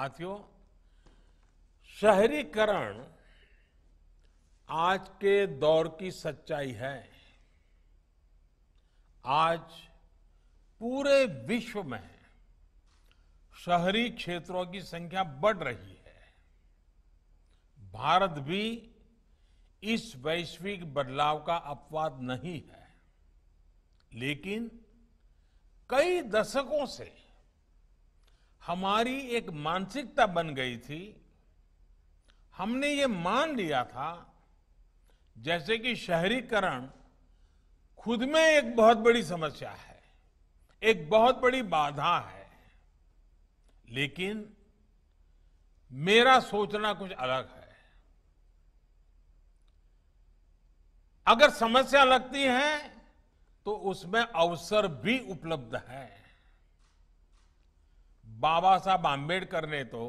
साथियों शहरीकरण आज के दौर की सच्चाई है आज पूरे विश्व में शहरी क्षेत्रों की संख्या बढ़ रही है भारत भी इस वैश्विक बदलाव का अपवाद नहीं है लेकिन कई दशकों से हमारी एक मानसिकता बन गई थी हमने ये मान लिया था जैसे कि शहरीकरण खुद में एक बहुत बड़ी समस्या है एक बहुत बड़ी बाधा है लेकिन मेरा सोचना कुछ अलग है अगर समस्या लगती है तो उसमें अवसर भी उपलब्ध है बाबा साहब आम्बेडकर ने तो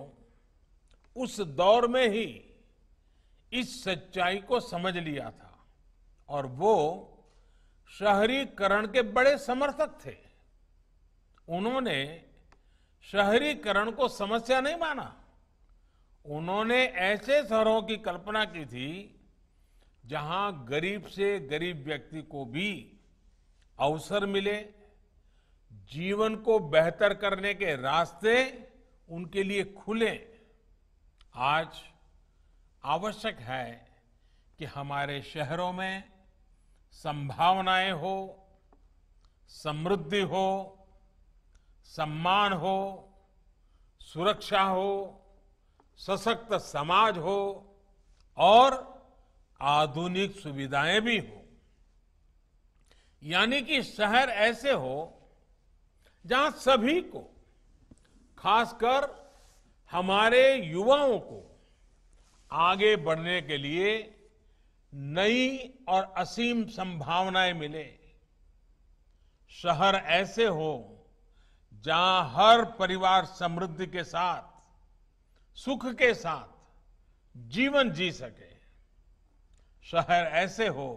उस दौर में ही इस सच्चाई को समझ लिया था और वो शहरीकरण के बड़े समर्थक थे उन्होंने शहरीकरण को समस्या नहीं माना उन्होंने ऐसे शहरों की कल्पना की थी जहां गरीब से गरीब व्यक्ति को भी अवसर मिले जीवन को बेहतर करने के रास्ते उनके लिए खुले आज आवश्यक है कि हमारे शहरों में संभावनाएं हो समृद्धि हो सम्मान हो सुरक्षा हो सशक्त समाज हो और आधुनिक सुविधाएं भी हो यानी कि शहर ऐसे हो जहां सभी को खासकर हमारे युवाओं को आगे बढ़ने के लिए नई और असीम संभावनाएं मिले शहर ऐसे हो जहां हर परिवार समृद्धि के साथ सुख के साथ जीवन जी सके शहर ऐसे हो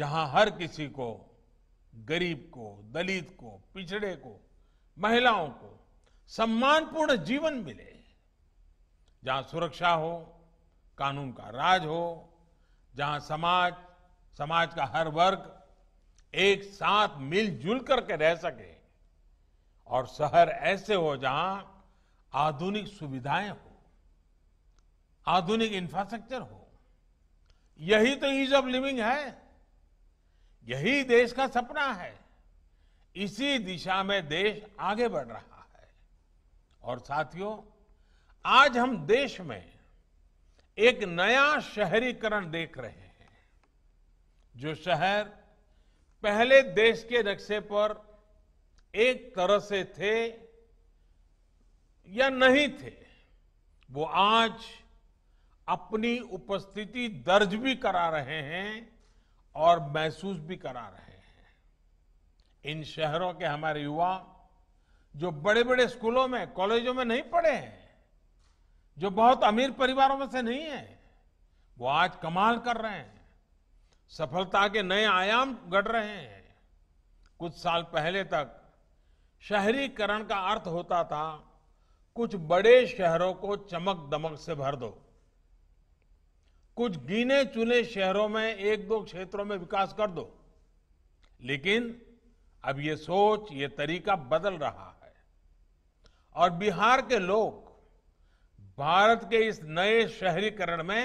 जहां हर किसी को गरीब को दलित को पिछड़े को महिलाओं को सम्मानपूर्ण जीवन मिले जहां सुरक्षा हो कानून का राज हो जहां समाज समाज का हर वर्ग एक साथ मिलजुल करके रह सके और शहर ऐसे हो जहां आधुनिक सुविधाएं हो आधुनिक इंफ्रास्ट्रक्चर हो यही तो ईज ऑफ लिविंग है यही देश का सपना है इसी दिशा में देश आगे बढ़ रहा है और साथियों आज हम देश में एक नया शहरीकरण देख रहे हैं जो शहर पहले देश के नक्शे पर एक तरह से थे या नहीं थे वो आज अपनी उपस्थिति दर्ज भी करा रहे हैं और महसूस भी करा रहे हैं इन शहरों के हमारे युवा जो बड़े बड़े स्कूलों में कॉलेजों में नहीं पढ़े हैं जो बहुत अमीर परिवारों में से नहीं है वो आज कमाल कर रहे हैं सफलता के नए आयाम गढ़ रहे हैं कुछ साल पहले तक शहरीकरण का अर्थ होता था कुछ बड़े शहरों को चमक दमक से भर दो कुछ गिने चुने शहरों में एक दो क्षेत्रों में विकास कर दो लेकिन अब ये सोच ये तरीका बदल रहा है और बिहार के लोग भारत के इस नए शहरीकरण में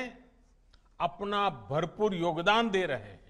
अपना भरपूर योगदान दे रहे हैं